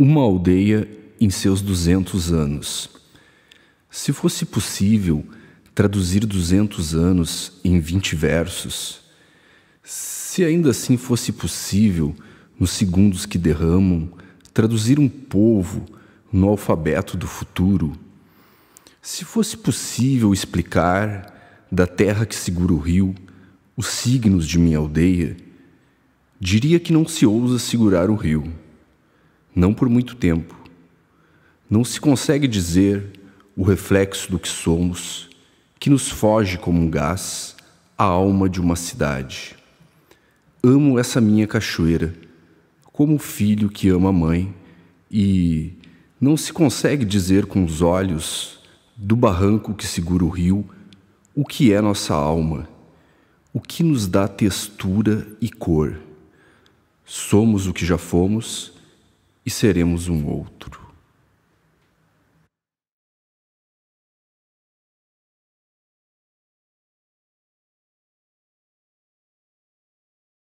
Uma aldeia em seus 200 anos. Se fosse possível traduzir 200 anos em 20 versos, se ainda assim fosse possível, nos segundos que derramam, traduzir um povo no alfabeto do futuro, se fosse possível explicar, da terra que segura o rio, os signos de minha aldeia, diria que não se ousa segurar o rio não por muito tempo. Não se consegue dizer o reflexo do que somos, que nos foge como um gás a alma de uma cidade. Amo essa minha cachoeira, como o filho que ama a mãe, e não se consegue dizer com os olhos do barranco que segura o rio o que é nossa alma, o que nos dá textura e cor. Somos o que já fomos e seremos um outro.